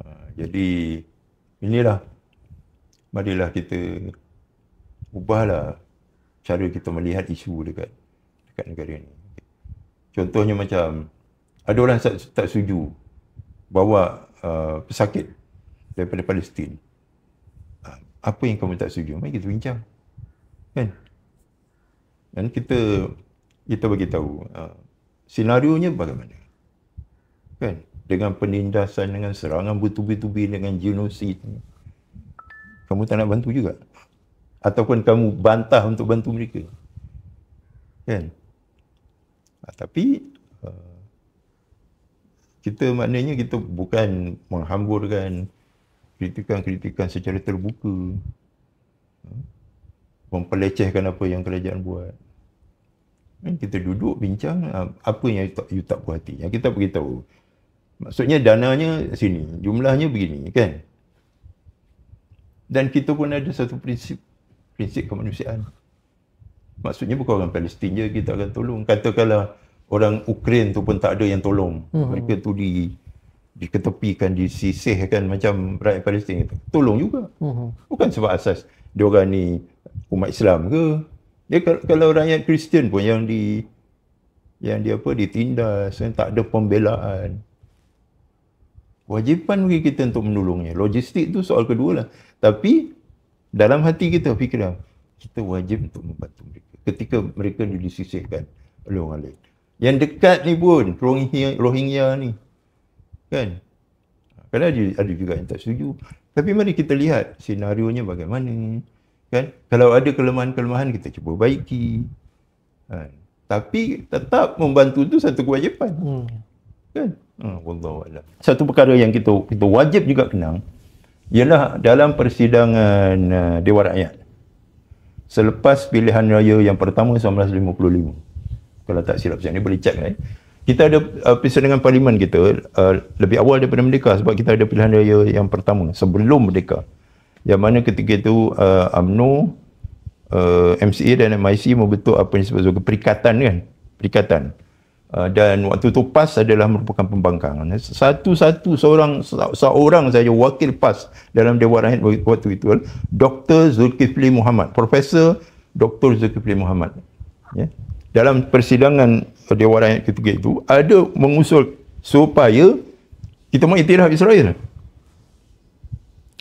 Ha, jadi inilah marilah kita ubahlah cara kita melihat isu dekat dekat negara ini. Contohnya macam ada orang tak, tak setuju bawa uh, pesakit daripada Palestin. Ha, apa yang kamu tak setuju? Mari kita bincang. Kan? Dan kita kita bagi tahu uh, Senarionya bagaimana? Kan? Dengan penindasan, dengan serangan bertubi-tubi, dengan genosid. Kamu tak nak bantu juga? Ataupun kamu bantah untuk bantu mereka? Kan? Nah, tapi, eh, kita maknanya kita bukan menghamburkan kritikan-kritikan secara terbuka. Memperlecehkan apa yang kerajaan buat. Hmm. kita duduk bincang ah, apa yang you tak, you tak puas hati yang kita pergi tahu maksudnya dananya sini jumlahnya begini kan dan kita pun ada satu prinsip prinsip kemanusiaan maksudnya bukan orang Palestin je kita akan tolong katakanlah orang Ukraine tu pun tak ada yang tolong hmm. mereka tu di diketepikan disisihkan macam rakyat Palestin tolong juga hmm. bukan sebab asas dia orang ni umat Islam ke dia kalau rakyat Kristian pun yang di yang dia apa ditindas, yang tak ada pembelaan. Wajipan bagi kita untuk menolongnya. Logistik tu soal kedua lah. Tapi dalam hati kita fikirlah kita wajib untuk membantu mereka. Ketika mereka disisihkan oleh orang lain. Yang dekat ni pun Rohingya, Rohingya ni. Kan? Kadang ada, ada juga yang tak setuju. Tapi mari kita lihat senarionya bagaimana. Kan? Kalau ada kelemahan-kelemahan, kita cuba baiki. Kan? Tapi tetap membantu itu satu kewajipan. Hmm. Kan? Hmm, Satu perkara yang kita kita wajib juga kenang, ialah dalam persidangan uh, Dewan Rakyat. Selepas pilihan raya yang pertama 1955. Kalau tak silap saya ni boleh cek kan. Eh? Kita ada uh, persidangan parlimen kita uh, lebih awal daripada merdeka sebab kita ada pilihan raya yang pertama sebelum merdeka yang mana ketika itu uh, UMNO uh, MCA dan MIC membentuk apa yang disebut perikatan kan perikatan uh, dan waktu itu PAS adalah merupakan pembangkang satu-satu seorang seorang saja wakil PAS dalam Dewan Rakyat waktu itu eh, Dr. Zulkifli Muhammad Profesor Dr. Zulkifli Muhammad ya? dalam persidangan Dewan Rakyat ketika itu ada mengusul supaya kita mau itiraf Israel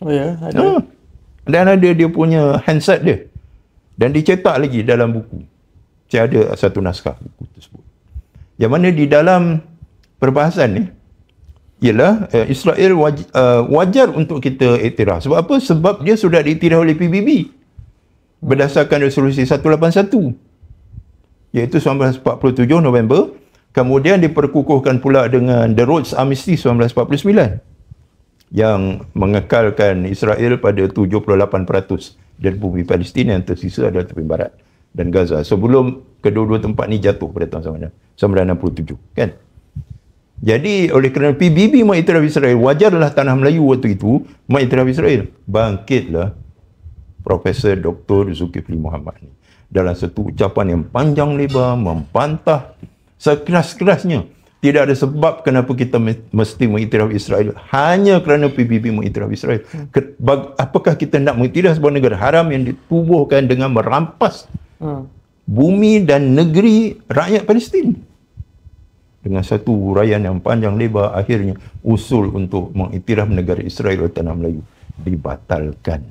Oh ya, ada. Ah, dan ada dia punya handset dia. Dan dicetak lagi dalam buku. Saya ada satu naskah buku tersebut. Yang mana di dalam perbahasan ni, ialah eh, Israel waj, uh, wajar untuk kita iktiraf. Sebab apa? Sebab dia sudah diiktiraf oleh PBB. Berdasarkan resolusi 181. Iaitu 1947 November. Kemudian diperkukuhkan pula dengan The Rhodes Amnesty 1949 yang mengekalkan Israel pada 78% dan bumi Palestin yang tersisa adalah tepi barat dan Gaza sebelum kedua-dua tempat ni jatuh pada tahun sama 1967 kan jadi oleh kerana PBB mengiktiraf Israel wajarlah tanah Melayu waktu itu mengiktiraf Israel bangkitlah Profesor Dr. Zulkifli Muhammad ni dalam satu ucapan yang panjang lebar mempantah sekeras-kerasnya tidak ada sebab kenapa kita mesti mengiktiraf Israel. Hanya kerana PBB mengiktiraf Israel. Hmm. Apakah kita nak mengiktiraf sebuah negara haram yang ditubuhkan dengan merampas hmm. bumi dan negeri rakyat Palestin? Dengan satu huraian yang panjang lebar, akhirnya usul untuk mengiktiraf negara Israel atau Tanah Melayu dibatalkan.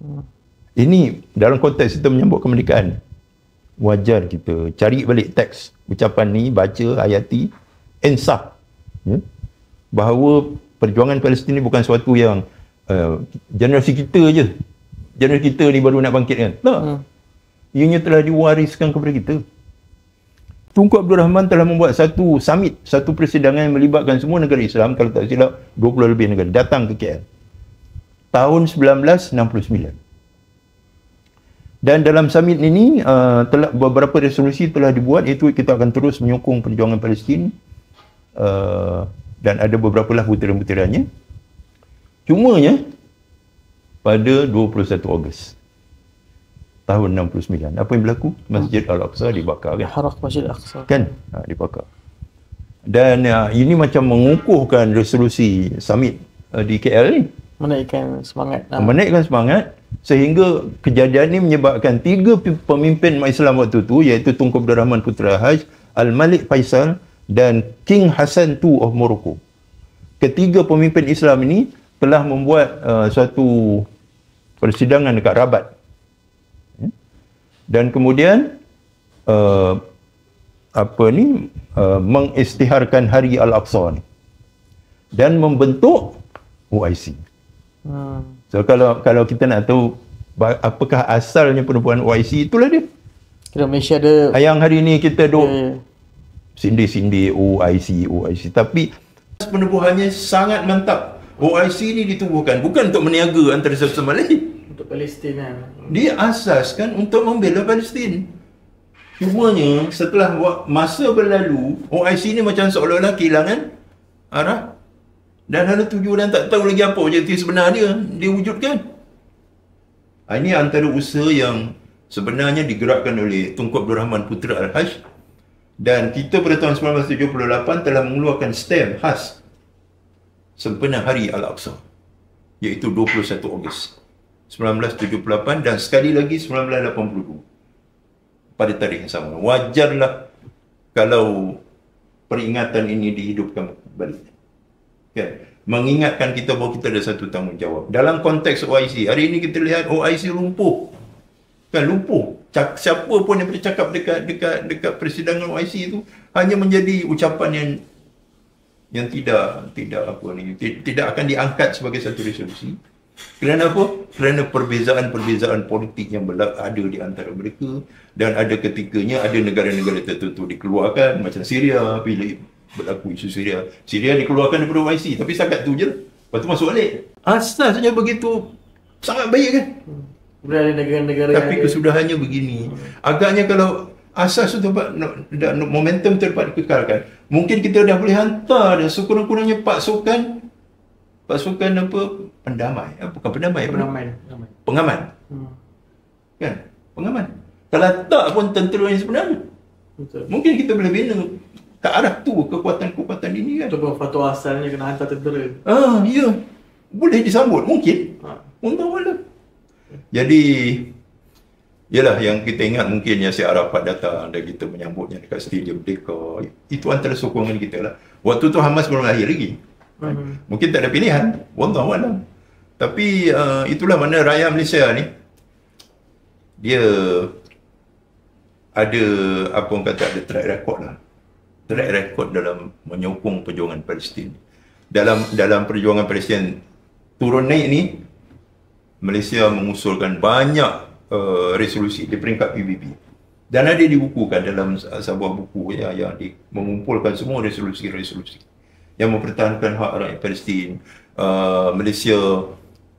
Hmm. Ini dalam konteks kita menyambut kemerdekaan wajar kita cari balik teks ucapan ni baca ayati ensah ya? bahawa perjuangan Palestin ni bukan suatu yang uh, generasi kita je generasi kita ni baru nak bangkit kan tak hmm. ianya telah diwariskan kepada kita Tunku Abdul Rahman telah membuat satu summit, satu persidangan yang melibatkan semua negara Islam, kalau tak silap, 20 lebih negara datang ke KL. Tahun 1969. Dan dalam summit ini uh, telah beberapa resolusi telah dibuat iaitu kita akan terus menyokong perjuangan Palestin uh, dan ada beberapa lah butiran-butirannya. Cuma nya pada 21 Ogos tahun 69 apa yang berlaku Masjid hmm. Al-Aqsa dibakar kan Harak Masjid Al-Aqsa kan ha, dibakar dan uh, ini macam mengukuhkan resolusi summit uh, di KL ni menaikkan semangat menaikkan semangat sehingga kejadian ini menyebabkan tiga pemimpin Islam waktu itu iaitu Tunku Abdul Rahman Putra Haj Al-Malik Faisal dan King Hassan II of Morocco ketiga pemimpin Islam ini telah membuat uh, satu persidangan dekat Rabat hmm? dan kemudian uh, apa ni uh, mengistiharkan hari Al-Aqsa ni dan membentuk UIC hmm. So kalau kalau kita nak tahu apakah asalnya perempuan YC itulah dia. Kira mesti ada Ayang hari ini kita duk ya, ya. sindi-sindi OIC OIC tapi penubuhannya sangat mantap. OIC ni ditubuhkan bukan untuk meniaga antara sesama lain. Untuk Palestin kan. Dia asaskan untuk membela Palestin. Cumanya setelah masa berlalu OIC ni macam seolah-olah kehilangan arah dan ada tujuh dan tak tahu lagi apa objektif sebenar dia. Dia wujudkan. Ha, ini antara usaha yang sebenarnya digerakkan oleh Tunku Abdul Rahman Putra Al-Hajj. Dan kita pada tahun 1978 telah mengeluarkan stem khas sempena hari Al-Aqsa. Iaitu 21 Ogos 1978 dan sekali lagi 1982. Pada tarikh yang sama. Wajarlah kalau peringatan ini dihidupkan balik kan? mengingatkan kita bahawa kita ada satu tanggungjawab. Dalam konteks OIC, hari ini kita lihat OIC lumpuh. Kan lumpuh. Siapa pun yang bercakap dekat dekat dekat persidangan OIC itu hanya menjadi ucapan yang yang tidak tidak apa ni tidak akan diangkat sebagai satu resolusi. Kerana apa? Kerana perbezaan-perbezaan politik yang ada di antara mereka dan ada ketikanya ada negara-negara tertentu dikeluarkan macam Syria, Filipina, berlaku isu Syria. Syria dikeluarkan daripada YC. Tapi sangat tu je lah. Lepas tu masuk balik. Ah, Asasnya begitu. Sangat baik kan? Berada negara-negara Tapi kesudahannya ada. begini. Agaknya kalau asas tu dapat momentum tu dapat dikekalkan. Mungkin kita dah boleh hantar dah sekurang-kurangnya pasukan pasukan apa pendamai eh, bukan pendamai pengaman apa? pengaman hmm. kan pengaman tak pun tentera yang sebenarnya Betul. mungkin kita boleh bina tak ada tu kekuatan-kekuatan ini kan Ataupun fatwa asalnya kena hantar tentera ah, ya Boleh disambut, mungkin Untuk ha. Lah. Jadi Yalah yang kita ingat mungkin yang si Arafat datang dan kita menyambutnya dekat Stadium Merdeka. Itu antara sokongan kita lah. Waktu tu Hamas belum lahir lagi. Uh-huh. Mungkin tak ada pilihan. Wallah wallah. Tapi uh, itulah mana rakyat Malaysia ni. Dia ada apa orang kata ada track record lah track record dalam menyokong perjuangan Palestin. Dalam dalam perjuangan Palestin turun naik ni Malaysia mengusulkan banyak uh, resolusi di peringkat PBB. Dan ada dibukukan dalam sebuah buku yang, yang di, mengumpulkan semua resolusi-resolusi yang mempertahankan hak rakyat Palestin. Uh, Malaysia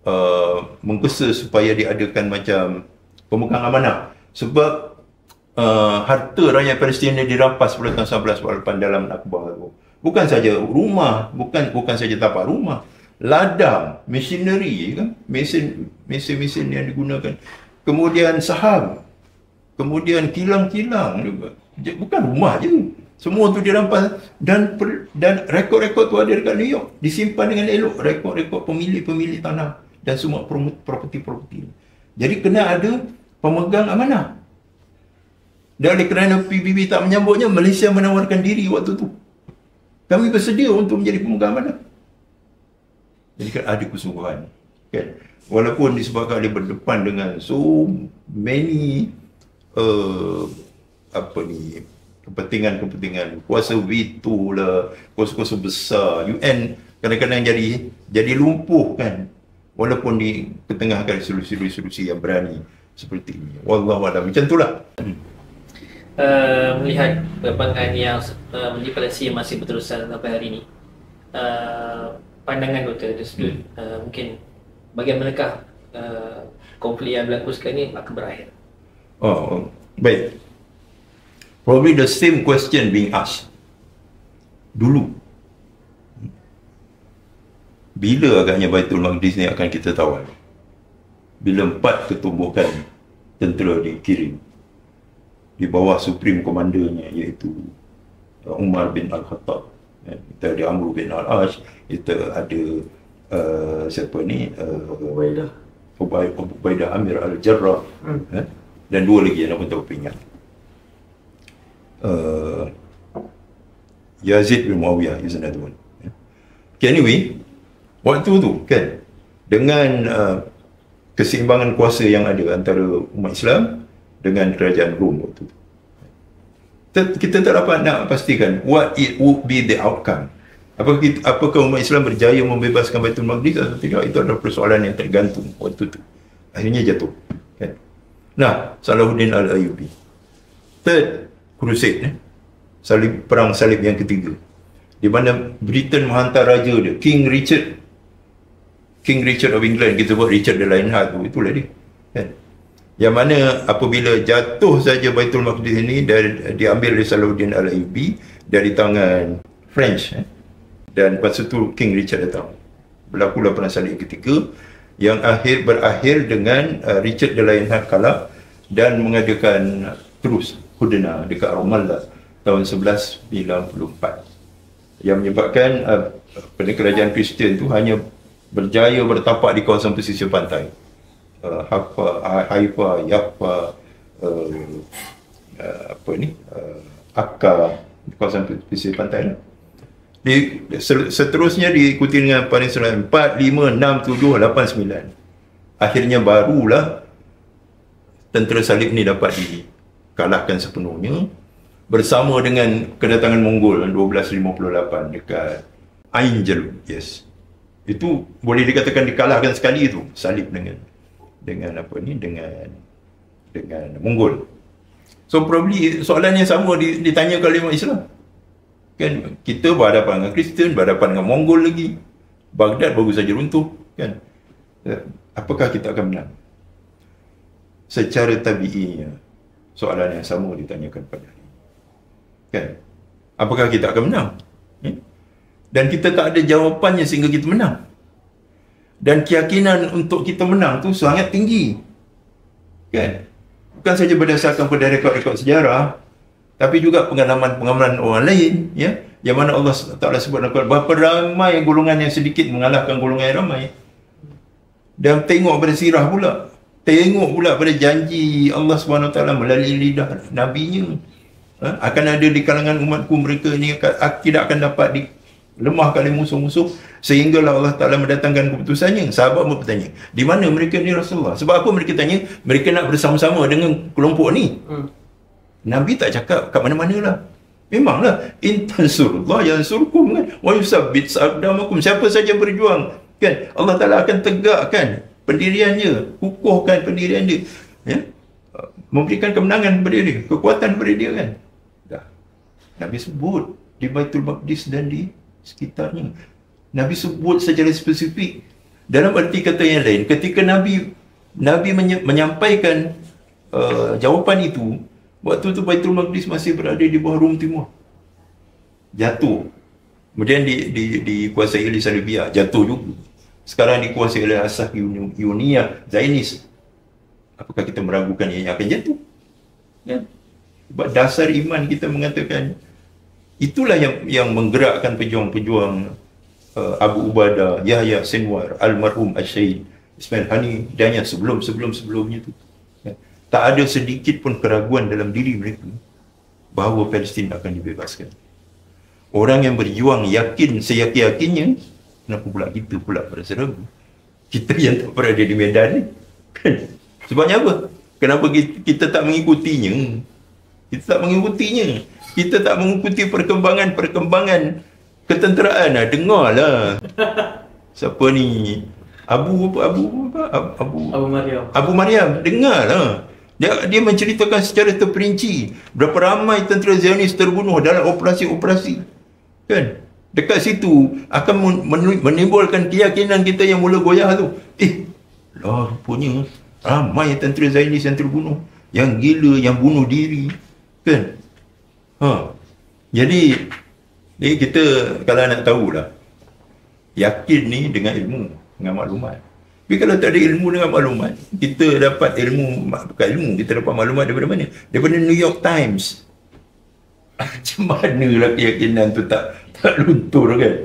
uh, menggesa supaya diadakan macam pemegang amanah sebab uh, harta rakyat Palestin yang dirampas pada tahun 1948 dalam Nakba tu. Bukan saja rumah, bukan bukan saja tapak rumah, ladang, machinery ya kan, mesin mesin-mesin yang digunakan. Kemudian saham, kemudian kilang-kilang juga. Bukan rumah je. Semua tu dirampas dan per, dan rekod-rekod tu ada dekat New York, disimpan dengan elok rekod-rekod pemilik-pemilik tanah dan semua properti-properti. Jadi kena ada pemegang amanah. Dan kerana PBB tak menyambutnya, Malaysia menawarkan diri waktu tu. Kami bersedia untuk menjadi pemegang mana. Jadi kan ada kesungguhan. Kan? Walaupun disebabkan dia berdepan dengan so many uh, apa ni kepentingan-kepentingan kuasa v lah, kuasa-kuasa besar, UN kadang-kadang jadi jadi lumpuh kan. Walaupun di ketengahkan solusi-solusi yang berani seperti ini. Wallahualam. Macam itulah
uh, melihat perkembangan yang uh, di Palestin yang masih berterusan sampai hari ini. Uh, pandangan doktor tersebut hmm. uh, mungkin bagaimanakah uh, konflik yang berlaku sekarang ini akan berakhir?
Oh, baik. Probably the same question being asked. Dulu. Bila agaknya Baitul Maqdis ni akan kita tawar? Bila empat ketumbukan tentera dikirim di bawah supreme komandernya iaitu uh, Umar bin Al-Khattab eh, kita ada Amr bin Al-Ash kita ada uh, siapa ni uh, Ubaidah Ubaid, Ubaidah Amir Al-Jarrah hmm. eh? dan dua lagi yang nak tak ingat uh, Yazid bin Muawiyah is another one eh. okay, anyway waktu tu kan dengan uh, keseimbangan kuasa yang ada antara umat Islam dengan kerajaan Rom waktu itu. Kita tak dapat nak pastikan what it would be the outcome. Apa kita, apakah umat Islam berjaya membebaskan Baitul Maqdis atau tidak? Itu adalah persoalan yang tergantung waktu itu. Akhirnya jatuh. Kan? Nah, Salahuddin Al-Ayubi. Third crusade. Eh? Salib, perang salib yang ketiga. Di mana Britain menghantar raja dia, King Richard. King Richard of England. Kita buat Richard the Lionheart. Itulah dia. Kan? yang mana apabila jatuh saja Baitul Maqdis ini dari diambil oleh Saluddin Al-Ayyubi dari tangan French eh? dan masa tu King Richard datang berlaku lah perang salib ketiga yang akhir berakhir dengan uh, Richard the Lionheart kalah dan mengadakan terus Hudena dekat Ramallah tahun 1194 yang menyebabkan uh, kerajaan Kristian itu hanya berjaya bertapak di kawasan pesisir pantai Uh, Haffa, ha- Haifa, Yaffa, um, uh, apa ni, uh, Akka, kawasan pesisir pantai lah. Di, seterusnya diikuti dengan Peninsula 4, 5, 6, 7, 8, 9. Akhirnya barulah tentera salib ni dapat dikalahkan sepenuhnya bersama dengan kedatangan Mongol 1258 dekat Ain Jalut. Yes. Itu boleh dikatakan dikalahkan sekali itu salib dengan dengan apa ni dengan dengan Mongol. So probably soalan yang sama ditanya oleh umat Islam. Kan kita berhadapan dengan Kristian, berhadapan dengan Mongol lagi. Baghdad baru saja runtuh, kan? Eh, apakah kita akan menang? Secara tabiinya soalan yang sama ditanyakan pada hari. Kan? Apakah kita akan menang? Eh? Dan kita tak ada jawapannya sehingga kita menang dan keyakinan untuk kita menang tu sangat tinggi. Kan? Bukan saja berdasarkan pada rekod-rekod sejarah, tapi juga pengalaman-pengalaman orang lain, ya. Yang mana Allah Taala sebut dalam berapa ramai golongan yang sedikit mengalahkan golongan yang ramai. Dan tengok pada sirah pula. Tengok pula pada janji Allah SWT melalui lidah nabiNya. Ha? Akan ada di kalangan umatku mereka ni tidak akan dapat di, lemah kali musuh-musuh sehinggalah Allah Taala mendatangkan keputusannya sahabat pun bertanya di mana mereka ni Rasulullah sebab apa mereka tanya mereka nak bersama-sama dengan kelompok ni hmm. Nabi tak cakap kat mana mana lah. memanglah intansurullah surkum kan wa yusabbit saqdamakum siapa saja berjuang kan Allah Taala akan tegakkan pendiriannya kukuhkan pendirian dia ya memberikan kemenangan kepada dia kekuatan kepada dia kan dah Nabi sebut di Baitul Maqdis dan di sekitarnya. Nabi sebut secara spesifik. Dalam arti kata yang lain, ketika Nabi Nabi menye- menyampaikan uh, jawapan itu, waktu tu Baitul Maqdis masih berada di bawah Rum Timur. Jatuh. Kemudian di, di, di kuasa oleh Saribia, jatuh juga. Sekarang di kuasa oleh Asah Yunia, Zainis. Apakah kita meragukan yang akan jatuh? Ya. Sebab dasar iman kita mengatakan Itulah yang yang menggerakkan pejuang-pejuang uh, Abu Ubadah, Yahya Sinwar, almarhum Asyid, Ismail Hani dan yang sebelum-sebelum-sebelumnya itu. Ya. Tak ada sedikit pun keraguan dalam diri mereka bahawa Palestin akan dibebaskan. Orang yang berjuang yakin seyakin-yakinnya, kenapa pula kita pula pada seragam? Kita yang tak pernah ada di medan ni. Kan? Sebabnya apa? Kenapa kita, tak mengikutinya? Kita tak mengikutinya. Kita tak mengikuti perkembangan-perkembangan ketenteraan. Ha, dengarlah. Siapa ni? Abu apa? Abu Abu, Abu, Abu Mariam. Abu Mariam. Dengarlah. Dia, dia menceritakan secara terperinci berapa ramai tentera Zionis terbunuh dalam operasi-operasi. Kan? Dekat situ akan menimbulkan keyakinan kita yang mula goyah tu. Eh, lah rupanya ramai tentera Zionis yang terbunuh. Yang gila, yang bunuh diri. Kan? Ha. Jadi, ni kita kalau nak tahu lah, yakin ni dengan ilmu, dengan maklumat. Tapi kalau tak ada ilmu dengan maklumat, kita dapat ilmu, bukan ilmu, kita dapat maklumat daripada mana? Daripada New York Times. Macam manalah keyakinan tu tak tak luntur kan?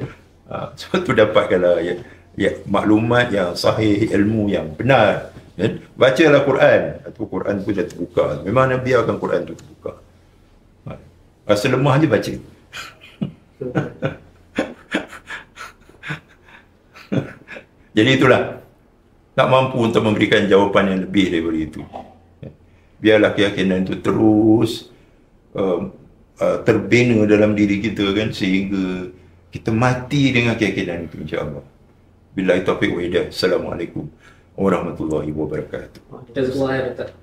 Ha, sebab tu dapatkanlah ya, ya, maklumat yang sahih, ilmu yang benar. Kan? Bacalah Quran. Itu Quran pun dah terbuka. Memang Nabi akan Quran tu terbuka. Rasa lemah je baca. Jadi itulah. Tak mampu untuk memberikan jawapan yang lebih daripada itu. Biarlah keyakinan itu terus uh, uh, terbina dalam diri kita kan sehingga kita mati dengan keyakinan itu insyaAllah. Bila itu apa yang Assalamualaikum warahmatullahi wabarakatuh. Terima kasih.